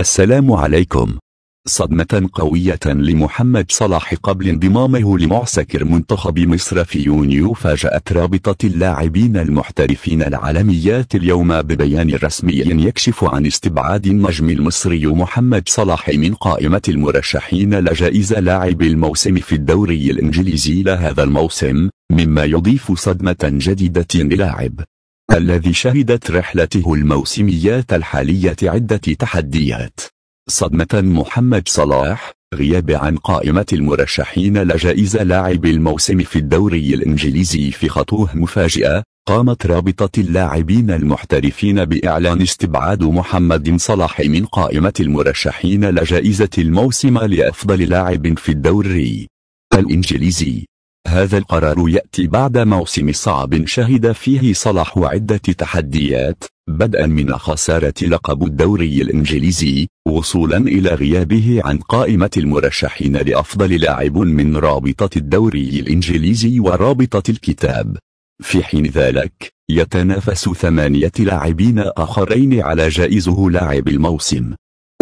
السلام عليكم صدمة قوية لمحمد صلاح قبل انضمامه لمعسكر منتخب مصر في يونيو فاجأت رابطة اللاعبين المحترفين العالميات اليوم ببيان رسمي يكشف عن استبعاد النجم المصري محمد صلاح من قائمة المرشحين لجائزة لاعب الموسم في الدوري الإنجليزي لهذا الموسم مما يضيف صدمة جديدة للاعب الذي شهدت رحلته الموسميات الحالية عدة تحديات صدمة محمد صلاح غياب عن قائمة المرشحين لجائزة لاعب الموسم في الدوري الإنجليزي في خطوه مفاجئة قامت رابطة اللاعبين المحترفين بإعلان استبعاد محمد صلاح من قائمة المرشحين لجائزة الموسم لأفضل لاعب في الدوري الإنجليزي هذا القرار يأتي بعد موسم صعب شهد فيه صلاح عدة تحديات بدءا من خسارة لقب الدوري الإنجليزي وصولا إلى غيابه عن قائمة المرشحين لأفضل لاعب من رابطة الدوري الإنجليزي ورابطة الكتاب في حين ذلك يتنافس ثمانية لاعبين آخرين على جائزه لاعب الموسم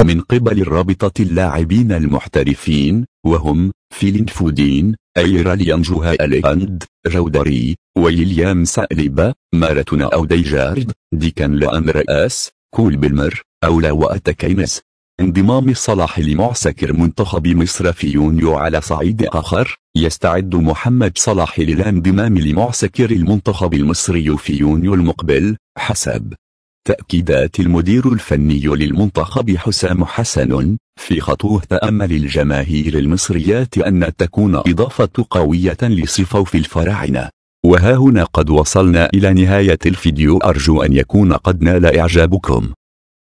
من قبل الرابطة اللاعبين المحترفين وهم فيلين فودين أير لينجوها أليهاند جودري ويليام سأليبا مارتنا أو ديجارد ديكان اس كول بالمر أو لا وأتكينس انضمام صلاح لمعسكر منتخب مصر في يونيو على صعيد آخر يستعد محمد صلاح للانضمام لمعسكر المنتخب المصري في يونيو المقبل حسب تأكيدات المدير الفني للمنتخب حسام حسن في خطوه تأمل الجماهير المصريات أن تكون إضافة قوية لصفوف الفراعنة وها هنا قد وصلنا إلى نهاية الفيديو أرجو أن يكون قد نال إعجابكم